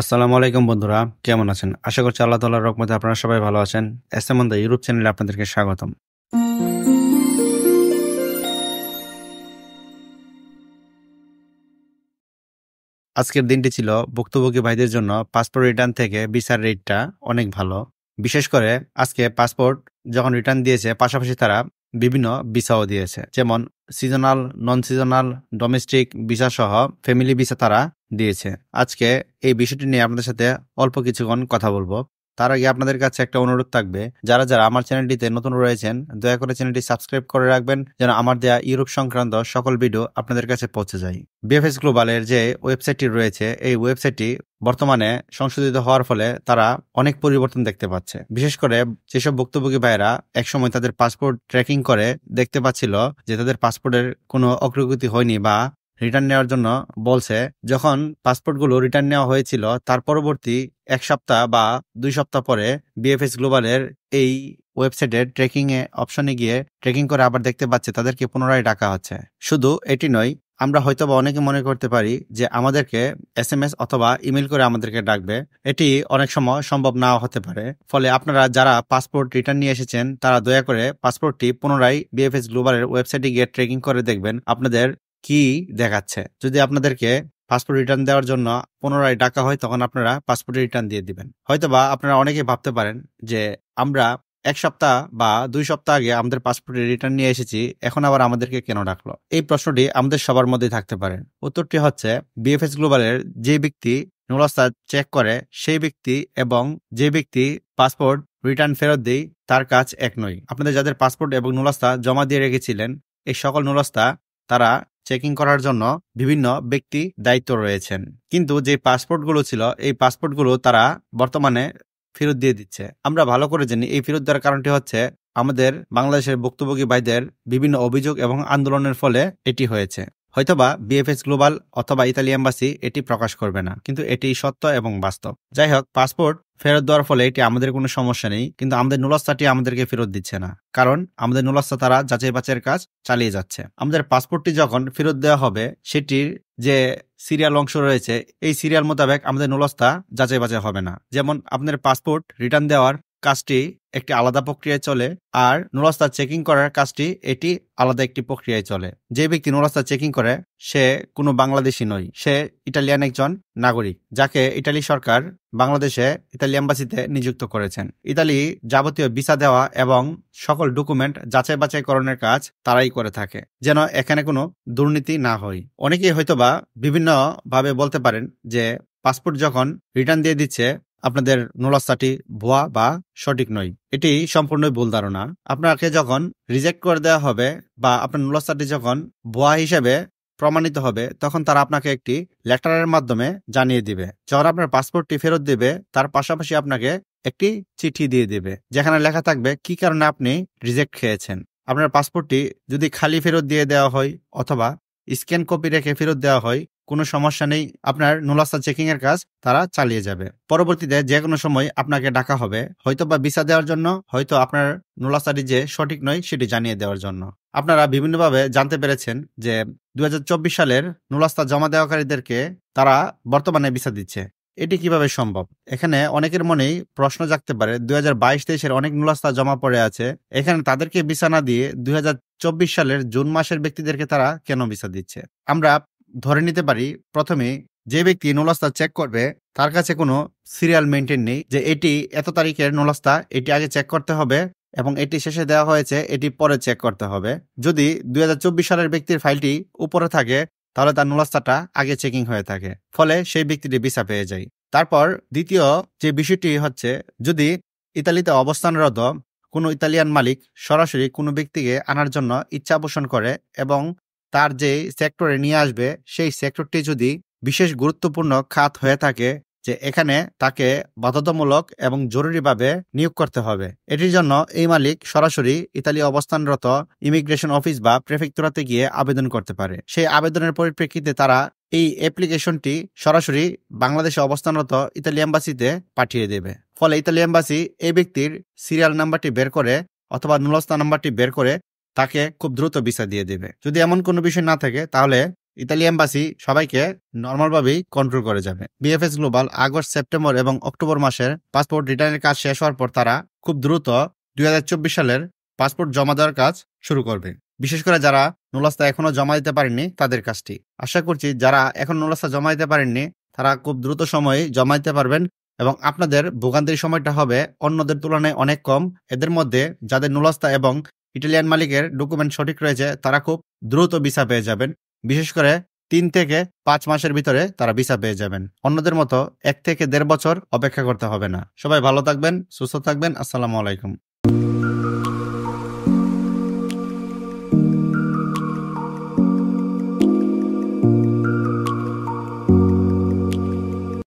আসসালামু আলাইকুম বন্ধুরা কেমন আছেন আশা করছি আল্লাহ তাল্লাহ রকমতে আপনারা সবাই ভালো আছেন এস দা ইউরোপ চ্যানেলে আপনাদেরকে স্বাগতম আজকের দিনটি ছিল ভুক্তভোগী ভাইদের জন্য পাসপোর্ট রিটার্ন থেকে বিচার রেটটা অনেক ভালো বিশেষ করে আজকে পাসপোর্ট যখন রিটার্ন দিয়েছে পাশাপাশি তারা বিভিন্ন ভিসাও দিয়েছে যেমন seasonal non seasonal domestic visa সহ ফ্যামিলি ভিসা তারা দিয়েছে আজকে এই বিষয়টি নিয়ে আপনাদের সাথে অল্প কিছুক্ষণ কথা বলবো তার আগে আপনাদের কাছে একটা অনুরোধ থাকবে যারা যারা আমার চ্যানেলটিতে নতুন রয়েছেন দয়া করে চ্যানেলটি সাবস্ক্রাইব করে রাখবেন যেন আমার দেয়া ইউরোপ সংক্রান্ত সকল ভিডিও আপনাদের কাছে পৌঁছে যায় বিএফএস গ্লোবালের যে ওয়েবসাইটটি রয়েছে এই ওয়েবসাইটটি বর্তমানে সংশোধিত হওয়ার ফলে তারা অনেক পরিবর্তন দেখতে পাচ্ছে বিশেষ করে যেসব ভুক্তভোগী ভাইরা একসময় তাদের পাসপোর্ট ট্র্যাকিং করে দেখতে পাচ্ছিল যে তাদের পাসপোর্টের কোনো অগ্রগতি হয়নি বা রিটার্ন নেওয়ার জন্য বলছে যখন পাসপোর্টগুলো রিটার্ন নেওয়া হয়েছিল তার পরবর্তী এক সপ্তাহ বা দুই সপ্তাহ পরে বিএফএস গ্লোবালের এই ওয়েবসাইটের ট্রেকিং এ অপশনে গিয়ে ট্রেকিং করে আবার দেখতে পাচ্ছে তাদেরকে পুনরায় ডাকা হচ্ছে শুধু এটি নয় আমরা হয়তো বা অনেকে মনে করতে পারি যে আমাদেরকে এস এম এস অথবা ইমেল করে আমাদেরকে ডাকবে এটি অনেক সময় সম্ভব নাও হতে পারে ফলে আপনারা যারা পাসপোর্ট রিটার্ন নিয়ে এসেছেন তারা দয়া করে পাসপোর্টটি পুনরায় বিএফএস গ্লোবালের ওয়েবসাইটে গিয়ে ট্রেকিং করে দেখবেন আপনাদের কি দেখাচ্ছে যদি আপনাদেরকে পাসপোর্ট রিটার্ন দেওয়ার জন্য পুনরায় ডাকা হয় তখন আপনারা পাসপোর্ট রিটার্ন দিয়ে দিবেন বা আপনারা অনেকে ভাবতে পারেন যে আমরা এক সপ্তাহ বা দুই সপ্তাহ আগে আমাদের পাসপোর্টে রিটার্ন নিয়ে এসেছি এখন আবার আমাদেরকে কেন ডাকলো এই প্রশ্নটি আমাদের সবার মধ্যে থাকতে পারে উত্তরটি হচ্ছে বিএফএস গ্লোবালের যে ব্যক্তি নুরস্তাদ চেক করে সেই ব্যক্তি এবং যে ব্যক্তি পাসপোর্ট রিটার্ন ফেরত দেয় তার কাজ এক নয় আপনাদের যাদের পাসপোর্ট এবং নুলাস্তা জমা দিয়ে রেখেছিলেন এই সকল নুলাস্তা তারা চেকিং করার জন্য বিভিন্ন ব্যক্তি দায়িত্ব রয়েছেন কিন্তু যে পাসপোর্টগুলো ছিল এই পাসপোর্টগুলো তারা বর্তমানে ফেরত দিয়ে দিচ্ছে আমরা ভালো করে জানি এই ফেরত দেওয়ার কারণটি হচ্ছে আমাদের বাংলাদেশের ভুক্তভোগী ভাইদের বিভিন্ন অভিযোগ এবং আন্দোলনের ফলে এটি হয়েছে হয়তোবা বিএফএস গ্লোবাল অথবা ইতালি এম্বাসি এটি প্রকাশ করবে না কিন্তু এটি সত্য এবং বাস্তব যাই হোক পাসপোর্ট ফেরত দেওয়ার ফলে এটি আমাদের কোনো সমস্যা নেই কিন্তু আমাদের নুলস্তাটি আমাদেরকে ফেরত দিচ্ছে না কারণ আমাদের নুলস্তা তারা যাচাই বাচের কাজ চালিয়ে যাচ্ছে আমাদের পাসপোর্টটি যখন ফেরত দেওয়া হবে সেটির যে সিরিয়াল অংশ রয়েছে এই সিরিয়াল মোতাবেক আমাদের নুলস্তা যাচাই বাছাই হবে না যেমন আপনার পাসপোর্ট রিটার্ন দেওয়ার কাজটি একটি আলাদা প্রক্রিয়ায় চলে আর নুরাস্তা চেকিং করার কাজটি এটি আলাদা একটি প্রক্রিয়ায় চলে যে ব্যক্তি নুরাস্তা চেকিং করে সে কোনো বাংলাদেশি নয় সে ইটালিয়ান একজন নাগরিক যাকে ইটালি সরকার বাংলাদেশে ইতালি এম্বাসিতে নিযুক্ত করেছেন ইতালি যাবতীয় ভিসা দেওয়া এবং সকল ডকুমেন্ট যাচাই বাছাইকরণের কাজ তারাই করে থাকে যেন এখানে কোনো দুর্নীতি না হয় অনেকেই হয়তোবা বিভিন্নভাবে বলতে পারেন যে পাসপোর্ট যখন রিটার্ন দিয়ে দিচ্ছে আপনাদের নোলাস্তাটি ভুয়া বা সঠিক নয় এটি সম্পূর্ণই ভুল ধারণা আপনাকে যখন রিজেক্ট করে দেওয়া হবে বা আপনার নোলাস্তাটি যখন ভুয়া হিসেবে প্রমাণিত হবে তখন তারা আপনাকে একটি লেটারের মাধ্যমে জানিয়ে দিবে যখন আপনার পাসপোর্টটি ফেরত দেবে তার পাশাপাশি আপনাকে একটি চিঠি দিয়ে দেবে যেখানে লেখা থাকবে কি কারণে আপনি রিজেক্ট খেয়েছেন আপনার পাসপোর্টটি যদি খালি ফেরত দিয়ে দেওয়া হয় অথবা স্ক্যান কপি রেখে ফেরত দেওয়া হয় কোনো সমস্যা নেই আপনার নুলাস্তা চেকিং এর কাজ তারা চালিয়ে যাবে পরবর্তীতে যে কোনো সময় আপনাকে ডাকা হবে হয়তো বা ভিসা দেওয়ার জন্য হয়তো আপনার নুলাস্তাটি যে সঠিক নয় সেটি জানিয়ে দেওয়ার জন্য আপনারা বিভিন্নভাবে জানতে পেরেছেন যে দু সালের নুলাস্তা জমা দেওয়াকারীদেরকে তারা বর্তমানে ভিসা দিচ্ছে এটি কিভাবে সম্ভব এখানে অনেকের মনেই প্রশ্ন জাগতে পারে দু হাজার বাইশ তেইশের অনেক নুলাস্তা জমা পড়ে আছে এখানে তাদেরকে বিছানা না দিয়ে দুই সালের জুন মাসের ব্যক্তিদেরকে তারা কেন বিছা দিচ্ছে আমরা ধরে নিতে পারি প্রথমে যে ব্যক্তি নলাস্তা চেক করবে তার কাছে কোনো সিরিয়াল মেনটেন নেই যে এটি এত তারিখের নলাস্তা এটি আগে চেক করতে হবে এবং এটি শেষে দেওয়া হয়েছে এটি পরে চেক করতে হবে যদি দুই সালের ব্যক্তির ফাইলটি উপরে থাকে তাহলে তার নলাস্তাটা আগে চেকিং হয়ে থাকে ফলে সেই ব্যক্তিটি ভিসা পেয়ে যায় তারপর দ্বিতীয় যে বিষয়টি হচ্ছে যদি ইতালিতে অবস্থানরত কোনো ইতালিয়ান মালিক সরাসরি কোনো ব্যক্তিকে আনার জন্য ইচ্ছা পোষণ করে এবং তার যে সেক্টরে নিয়ে আসবে সেই সেক্টরটি যদি বিশেষ গুরুত্বপূর্ণ খাত হয়ে থাকে যে এখানে তাকে বাধ্যতামূলক এবং জরুরিভাবে নিয়োগ করতে হবে এটির জন্য এই মালিক সরাসরি ইতালি অবস্থানরত ইমিগ্রেশন অফিস বা প্রেফেক্টরাতে গিয়ে আবেদন করতে পারে সেই আবেদনের পরিপ্রেক্ষিতে তারা এই অ্যাপ্লিকেশনটি সরাসরি বাংলাদেশে অবস্থানরত ইতালি এম্বাসিতে পাঠিয়ে দেবে ফলে ইতালি এম্বাসি এই ব্যক্তির সিরিয়াল নাম্বারটি বের করে অথবা নুলস্তা নাম্বারটি বের করে তাকে খুব দ্রুত ভিসা দিয়ে দেবে যদি এমন কোনো বিষয় না থাকে তাহলে ইতালি এম্বাসি সবাইকে নর্মালভাবেই কন্ট্রোল করে যাবে বিএফএস গ্লোবাল আগস্ট সেপ্টেম্বর এবং অক্টোবর মাসের পাসপোর্ট রিটার্নের কাজ শেষ হওয়ার পর তারা খুব দ্রুত দুই সালের পাসপোর্ট জমা দেওয়ার কাজ শুরু করবে বিশেষ করে যারা নুলাস্তা এখনো জমা দিতে পারেননি তাদের কাজটি আশা করছি যারা এখন নুলাস্তা জমা দিতে পারেননি তারা খুব দ্রুত সময়ে জমা দিতে পারবেন এবং আপনাদের ভোগান্তির সময়টা হবে অন্যদের তুলনায় অনেক কম এদের মধ্যে যাদের নুলাস্তা এবং ইটালিয়ান মালিকের ডকুমেন্ট সঠিক রয়েছে তারা খুব দ্রুত ভিসা পেয়ে যাবেন বিশেষ করে তিন থেকে পাঁচ মাসের ভিতরে তারা ভিসা পেয়ে যাবেন অন্যদের মতো এক থেকে দেড় বছর অপেক্ষা করতে হবে না সবাই ভালো থাকবেন সুস্থ থাকবেন আসসালামু আলাইকুম